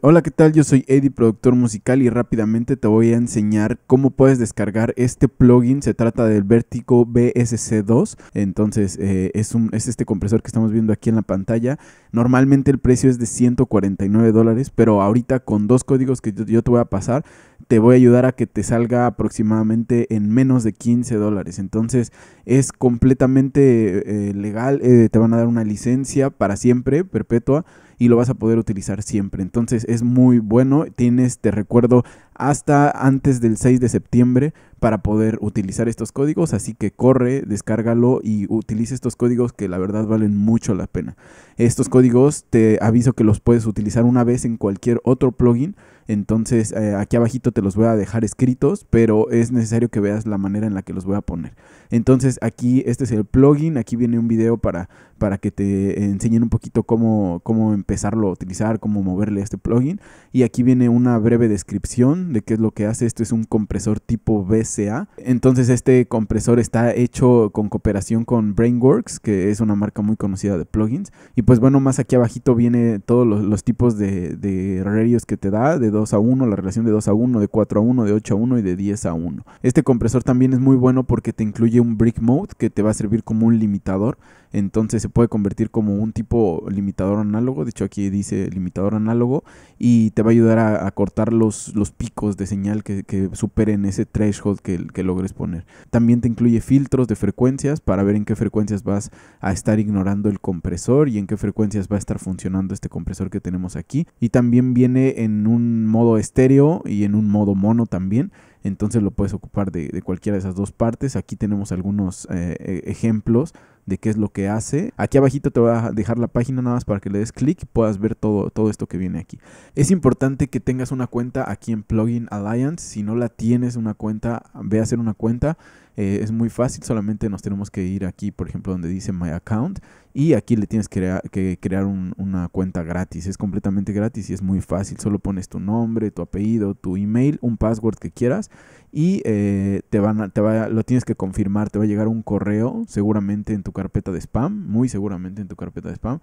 Hola, ¿qué tal? Yo soy Eddie, productor musical, y rápidamente te voy a enseñar cómo puedes descargar este plugin. Se trata del Vertigo BSC2. Entonces, eh, es, un, es este compresor que estamos viendo aquí en la pantalla. Normalmente el precio es de 149 dólares, pero ahorita con dos códigos que yo, te voy a pasar, te voy a ayudar a que te salga aproximadamente en menos de 15 dólares. Entonces, es completamente eh, legal. Eh, te van a dar una licencia para siempre, perpetua y lo vas a poder utilizar siempre. Entonces es muy bueno, tienes, te recuerdo, hasta antes del 6 de septiembre para poder utilizar estos códigos, así que corre, descárgalo y utilice estos códigos que la verdad valen mucho la pena. Estos códigos te aviso que los puedes utilizar una vez en cualquier otro plugin entonces eh, aquí abajito te los voy a dejar escritos, pero es necesario que veas la manera en la que los voy a poner. Entonces aquí este es el plugin, aquí viene un video para, para que te enseñen un poquito cómo, cómo empezarlo a utilizar, cómo moverle a este plugin. Y aquí viene una breve descripción de qué es lo que hace. Esto es un compresor tipo BCA. Entonces este compresor está hecho con cooperación con Brainworks, que es una marca muy conocida de plugins. Y pues bueno, más aquí abajito viene todos los, tipos de, de radios que te da, de 2 a 1, la relación de 2 a 1, de 4 a 1, de 8 a 1 y de 10 a 1. Este compresor también es muy bueno porque te incluye un brick mode que te va a servir como un limitador entonces se puede convertir como un tipo limitador análogo, de hecho aquí dice limitador análogo, y te va a ayudar a, cortar los, los picos de señal que, superen ese threshold que, logres poner. También te incluye filtros de frecuencias para ver en qué frecuencias vas a estar ignorando el compresor y en qué frecuencias va a estar funcionando este compresor que tenemos aquí. Y también viene en un modo estéreo y en un modo mono también entonces lo puedes ocupar de, cualquiera de esas dos partes. Aquí tenemos algunos eh, e, ejemplos de qué es lo que hace. Aquí abajito te voy a dejar la página nada más para que le des clic y puedas ver todo, todo esto que viene aquí. Es importante que tengas una cuenta aquí en Plugin Alliance. Si no la tienes una cuenta, ve a hacer una cuenta. Eh, es muy fácil, solamente nos tenemos que ir aquí, por ejemplo, donde dice My Account y aquí le tienes que, que crear una cuenta gratis. Es completamente gratis y es muy fácil. Solo pones tu nombre, tu apellido, tu email, un password que quieras y eh, te van te va, lo tienes que confirmar. Te va a llegar un correo, seguramente en tu carpeta de spam, muy seguramente en tu carpeta de spam,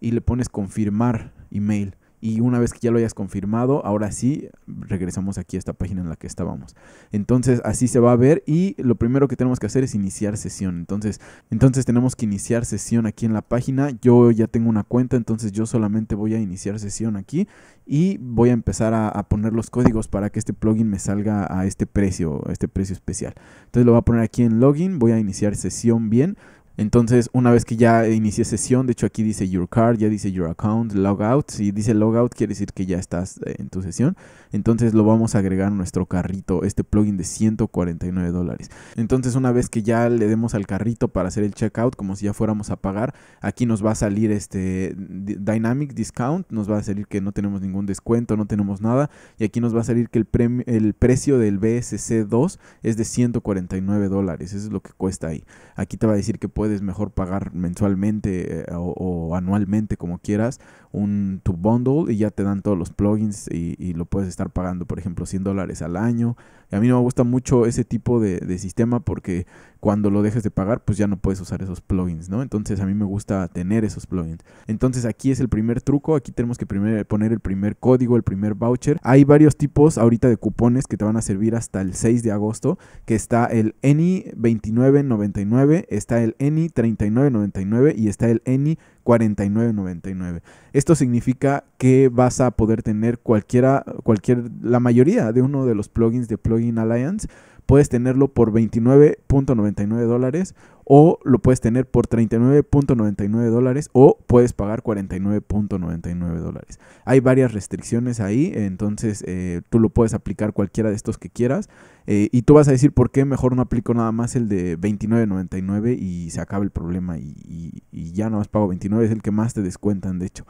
y le pones confirmar email y una vez que ya lo hayas confirmado, ahora sí regresamos aquí a esta página en la que estábamos. Entonces, así se va a ver y lo primero que tenemos que hacer es iniciar sesión. Entonces, entonces tenemos que iniciar sesión aquí en la página. Yo ya tengo una cuenta, entonces yo solamente voy a iniciar sesión aquí y voy a empezar a, a poner los códigos para que este plugin me salga a este precio, a este precio especial. Entonces lo voy a poner aquí en login, voy a iniciar sesión bien entonces, una vez que ya inicié sesión, de hecho aquí dice your card, ya dice your account, logout. Si dice logout, quiere decir que ya estás eh, en tu sesión. Entonces lo vamos a agregar a nuestro carrito, este plugin de 149 dólares. Entonces, una vez que ya le demos al carrito para hacer el checkout, como si ya fuéramos a pagar, aquí nos va a salir este Dynamic Discount, nos va a salir que no tenemos ningún descuento, no tenemos nada. Y aquí nos va a salir que el, el precio del BSC2 es de 149 dólares. Eso es lo que cuesta ahí. Aquí te va a decir que puedes es mejor pagar mensualmente eh, o, anualmente como quieras un tu bundle y ya te dan todos los plugins y, lo puedes estar pagando por ejemplo 100 dólares al año a mí no me gusta mucho ese tipo de sistema porque cuando lo dejes de pagar, pues ya no puedes usar esos plugins, ¿no? Entonces a mí me gusta tener esos plugins. Entonces aquí es el primer truco, aquí tenemos que poner el primer código, el primer voucher. Hay varios tipos ahorita de cupones que te van a servir hasta el 6 de agosto, que está el ENI 29.99, está el ENI 39.99 y está el ENI 49.99. Esto significa que vas a poder tener cualquiera, cualquier, la mayoría de uno de los plugins de Plugin Alliance puedes tenerlo por 29.99 dólares o lo puedes tener por 39.99 dólares o puedes pagar 49.99 dólares. Hay varias restricciones ahí, entonces eh, tú lo puedes aplicar cualquiera de estos que quieras eh, y tú vas a decir por qué mejor no aplico nada más el de 29.99 y se acaba el problema y, ya no más pago 29, es el que más te descuentan de hecho.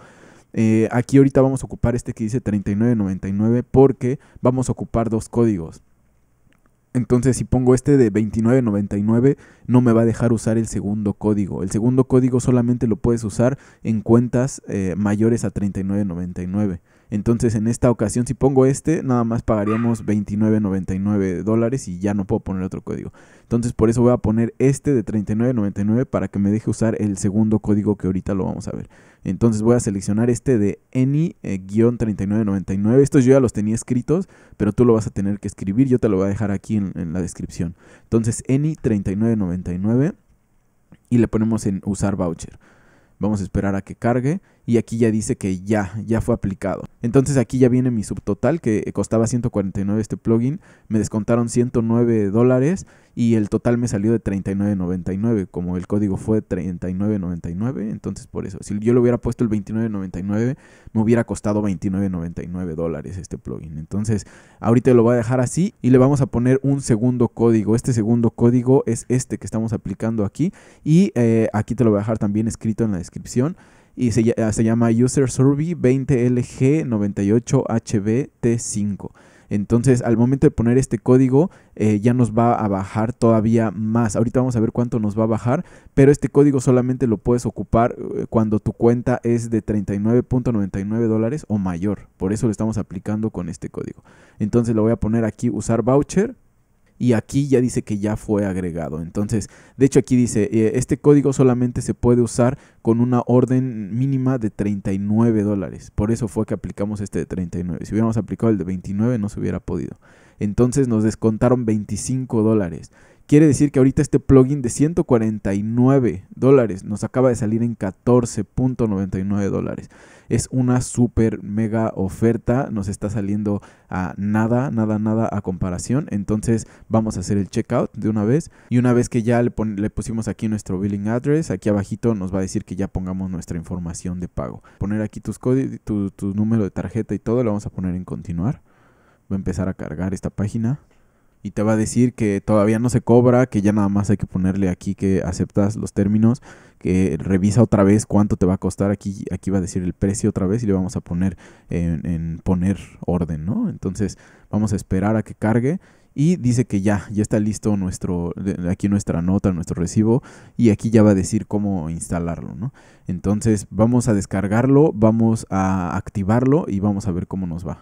Eh, aquí ahorita vamos a ocupar este que dice 39.99 porque vamos a ocupar dos códigos. Entonces, si pongo este de 29.99, no me va a dejar usar el segundo código. El segundo código solamente lo puedes usar en cuentas eh, mayores a 39.99. Entonces en esta ocasión si pongo este, nada más pagaríamos 29.99 dólares y ya no puedo poner otro código. Entonces por eso voy a poner este de 39.99 para que me deje usar el segundo código que ahorita lo vamos a ver. Entonces voy a seleccionar este de e any-3999. Estos yo ya los tenía escritos, pero tú lo vas a tener que escribir. Yo te lo voy a dejar aquí en, la descripción. Entonces e any-3999 y le ponemos en usar voucher. Vamos a esperar a que cargue y aquí ya dice que ya, ya fue aplicado. Entonces aquí ya viene mi subtotal que costaba 149 este plugin, me descontaron 109 dólares y el total me salió de 39.99, como el código fue 39.99, entonces por eso, si yo lo hubiera puesto el 29.99, me hubiera costado 29.99 dólares este plugin. Entonces ahorita lo voy a dejar así y le vamos a poner un segundo código. Este segundo código es este que estamos aplicando aquí y eh, aquí te lo voy a dejar también escrito en la descripción y ah, se, llama User Survey 20LG98HBT5. Entonces, al momento de poner este código, eh, ya nos va a bajar todavía más. Ahorita vamos a ver cuánto nos va a bajar, pero este código solamente lo puedes ocupar eh, cuando tu cuenta es de 39.99 dólares o mayor. Por eso lo estamos aplicando con este código. Entonces, lo voy a poner aquí, usar voucher y aquí ya dice que ya fue agregado. Entonces, de hecho aquí dice, eh, este código solamente se puede usar con una orden mínima de 39 dólares. Por eso fue que aplicamos este de 39. Si hubiéramos aplicado el de 29 no se hubiera podido. Entonces nos descontaron 25 dólares. Quiere decir que ahorita este plugin de 149 dólares nos acaba de salir en 14.99 dólares. Es una super mega oferta, nos está saliendo a nada, nada, nada a comparación. Entonces vamos a hacer el checkout de una vez. Y una vez que ya le, le pusimos aquí nuestro billing address, aquí abajito nos va a decir que ya pongamos nuestra información de pago. Poner aquí tus códigos, tu, tu número de tarjeta y todo, lo vamos a poner en continuar. Va a empezar a cargar esta página y te va a decir que todavía no se cobra, que ya nada más hay que ponerle aquí que aceptas los términos, que revisa otra vez cuánto te va a costar, aquí, aquí va a decir el precio otra vez y le vamos a poner en, poner orden, ¿no? Entonces vamos a esperar a que cargue y dice que ya, ya está listo nuestro, aquí nuestra nota, nuestro recibo, y aquí ya va a decir cómo instalarlo, ¿no? Entonces vamos a descargarlo, vamos a activarlo y vamos a ver cómo nos va.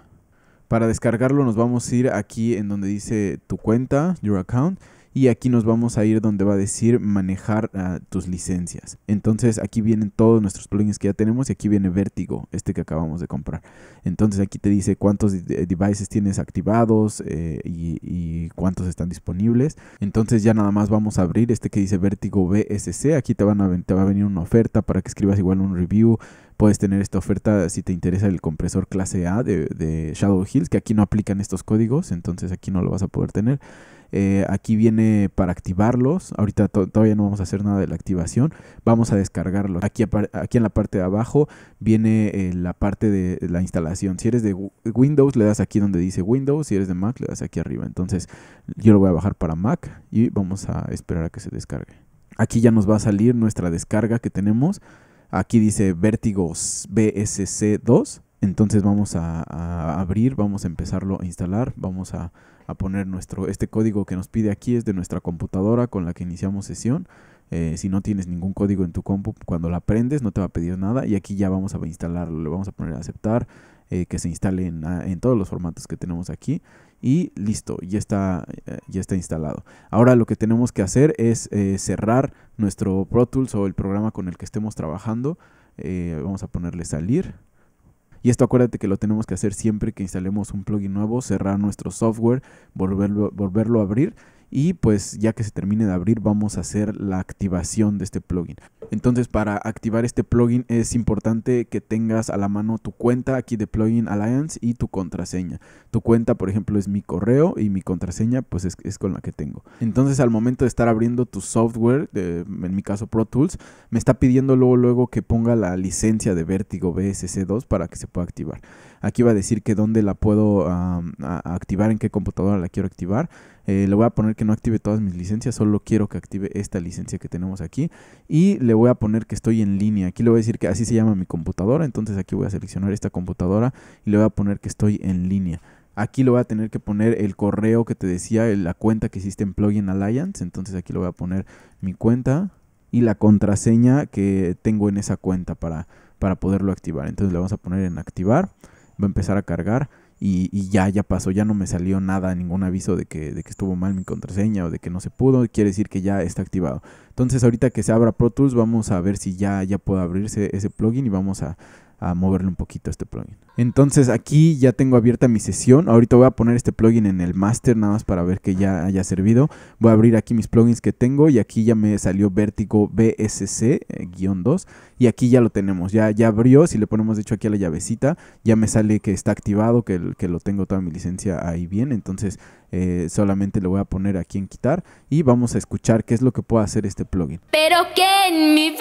Para descargarlo nos vamos a ir aquí en donde dice tu cuenta, your account, y aquí nos vamos a ir donde va a decir manejar ah, tus licencias. Entonces aquí vienen todos nuestros plugins que ya tenemos y aquí viene Vértigo, este que acabamos de comprar. Entonces aquí te dice cuántos eh, devices tienes activados eh, y, cuántos están disponibles. Entonces ya nada más vamos a abrir este que dice Vértigo BSC. Aquí te, a, te va a venir una oferta para que escribas igual un review puedes tener esta oferta si te interesa el compresor clase A de, Shadow Hills, que aquí no aplican estos códigos, entonces aquí no lo vas a poder tener. Eh, aquí viene para activarlos. Ahorita todavía no vamos a hacer nada de la activación. Vamos a descargarlo. Aquí, aquí en la parte de abajo viene eh, la parte de la instalación. Si eres de Windows, le das aquí donde dice Windows. Si eres de Mac, le das aquí arriba. Entonces yo lo voy a bajar para Mac y vamos a esperar a que se descargue. Aquí ya nos va a salir nuestra descarga que tenemos. Aquí dice Vértigo BSC2. Entonces vamos a, abrir, vamos a empezarlo a instalar, vamos a, poner nuestro, este código que nos pide aquí es de nuestra computadora con la que iniciamos sesión. Eh, si no tienes ningún código en tu compu, cuando la prendes no te va a pedir nada y aquí ya vamos a instalarlo, le vamos a poner a aceptar, eh, que se instale en todos los formatos que tenemos aquí y listo, ya está, eh, ya está instalado. Ahora lo que tenemos que hacer es eh, cerrar nuestro Pro Tools o el programa con el que estemos trabajando. Eh, vamos a ponerle salir. Y esto acuérdate que lo tenemos que hacer siempre que instalemos un plugin nuevo, cerrar nuestro software, volverlo, volverlo a abrir y pues ya que se termine de abrir vamos a hacer la activación de este plugin. Entonces para activar este plugin es importante que tengas a la mano tu cuenta aquí de Plugin Alliance y tu contraseña. Tu cuenta por ejemplo es mi correo y mi contraseña pues es, con la que tengo. Entonces al momento de estar abriendo tu software, en mi caso Pro Tools, me está pidiendo luego luego que ponga la licencia de Vertigo BSC2 para que se pueda activar. Aquí va a decir que dónde la puedo activar, en qué computadora la quiero activar eh, le voy a poner que no active todas mis licencias, solo quiero que active esta licencia que tenemos aquí. Y le voy a poner que estoy en línea. Aquí le voy a decir que así se llama mi computadora. Entonces aquí voy a seleccionar esta computadora y le voy a poner que estoy en línea. Aquí lo voy a tener que poner el correo que te decía, la cuenta que hiciste en Plugin Alliance. Entonces aquí lo voy a poner mi cuenta y la contraseña que tengo en esa cuenta para, para poderlo activar. Entonces le vamos a poner en activar. Va a empezar a cargar y, ya, ya pasó, ya no me salió nada, ningún aviso de que, que estuvo mal mi contraseña o de que no se pudo, quiere decir que ya está activado. Entonces ahorita que se abra Pro Tools vamos a ver si ya, ya puede abrirse ese plugin y vamos a, a moverle un poquito este plugin. Entonces aquí ya tengo abierta mi sesión. Ahorita voy a poner este plugin en el master nada más para ver que ya haya servido. Voy a abrir aquí mis plugins que tengo y aquí ya me salió Vértigo BSC-2 eh, y aquí ya lo tenemos. Ya, ya abrió, si le ponemos de hecho aquí a la llavecita, ya me sale que está activado, que, que lo tengo toda mi licencia ahí bien. Entonces eh, solamente le voy a poner aquí en quitar y vamos a escuchar qué es lo que puede hacer este plugin. Pero que en mi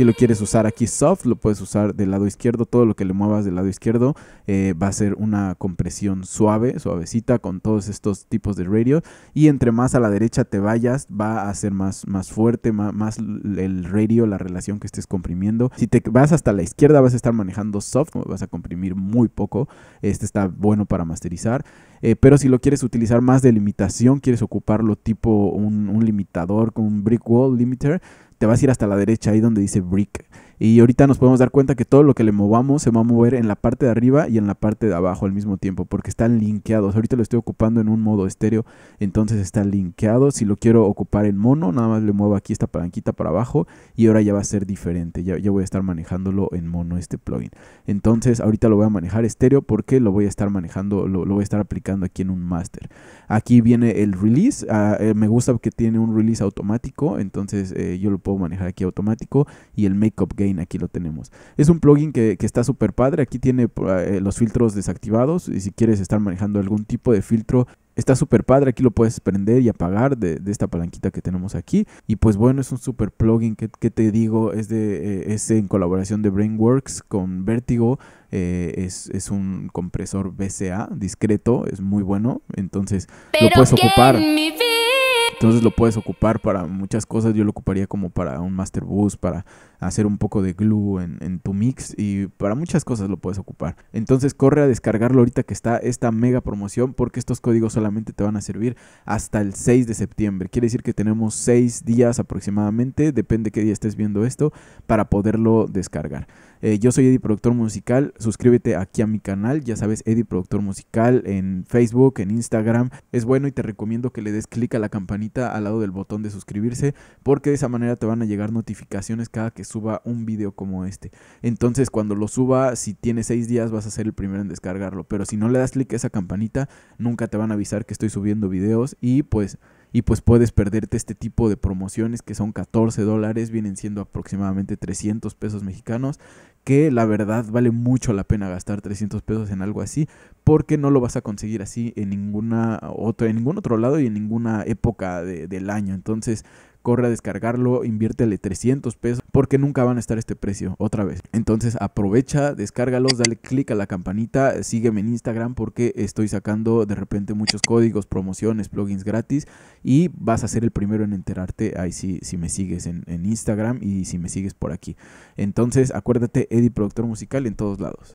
Si lo quieres usar aquí soft, lo puedes usar del lado izquierdo. Todo lo que le muevas del lado izquierdo eh, va a ser una compresión suave, suavecita con todos estos tipos de radio. Y entre más a la derecha te vayas, va a ser más, más fuerte, más, el radio, la relación que estés comprimiendo. Si te vas hasta la izquierda, vas a estar manejando soft, vas a comprimir muy poco. Este está bueno para masterizar. Eh, pero si lo quieres utilizar más de limitación, quieres ocuparlo tipo un, limitador con un brick wall limiter, te vas a ir hasta la derecha, ahí donde dice brick. Y ahorita nos podemos dar cuenta que todo lo que le movamos se va a mover en la parte de arriba y en la parte de abajo al mismo tiempo, porque están linkeados. Ahorita lo estoy ocupando en un modo estéreo, entonces está linkeado. Si lo quiero ocupar en mono, nada más le muevo aquí esta palanquita para abajo y ahora ya va a ser diferente. Ya, voy a estar manejándolo en mono este plugin. Entonces ahorita lo voy a manejar estéreo porque lo voy a estar manejando, lo, voy a estar aplicando aquí en un master. Aquí viene el release. Ah, eh, me gusta que tiene un release automático, entonces eh, yo lo puedo manejar aquí automático y el makeup game aquí lo tenemos. Es un plugin que, está súper padre, aquí tiene eh, los filtros desactivados y si quieres estar manejando algún tipo de filtro Está súper padre, aquí lo puedes prender y apagar de, esta palanquita que tenemos aquí. Y pues bueno, es un súper plugin que, te digo, es, de, eh, es en colaboración de Brainworks con Vertigo. Eh, es, un compresor BCA discreto, es muy bueno. Entonces lo puedes ocupar. Entonces lo puedes ocupar para muchas cosas. Yo lo ocuparía como para un master boost, para hacer un poco de glue en, tu mix y para muchas cosas lo puedes ocupar. Entonces corre a descargarlo ahorita que está esta mega promoción porque estos códigos solamente te van a servir hasta el 6 de septiembre. Quiere decir que tenemos 6 días aproximadamente, depende qué día estés viendo esto, para poderlo descargar. Eh, yo soy Eddie Productor Musical, suscríbete aquí a mi canal, ya sabes, Eddie Productor Musical en Facebook, en Instagram. Es bueno y te recomiendo que le des clic a la campanita al lado del botón de suscribirse porque de esa manera te van a llegar notificaciones cada que suba un video como este. Entonces cuando lo suba, si tiene 6 días vas a ser el primero en descargarlo, pero si no le das clic a esa campanita, nunca te van a avisar que estoy subiendo videos y pues y pues puedes perderte este tipo de promociones que son 14 dólares, vienen siendo aproximadamente 300 pesos mexicanos, que la verdad vale mucho la pena gastar 300 pesos en algo así, porque no lo vas a conseguir así en, ninguna otro, en ningún otro lado y en ninguna época del año. Entonces corre a descargarlo, inviértele 300 pesos, porque nunca van a estar este precio otra vez. Entonces aprovecha, descárgalos, dale click a la campanita, sígueme en Instagram porque estoy sacando de repente muchos códigos, promociones, plugins gratis y vas a ser el primero en enterarte ahí si, si me sigues en, en Instagram y si me sigues por aquí. Entonces acuérdate, Eddie Productor Musical en todos lados.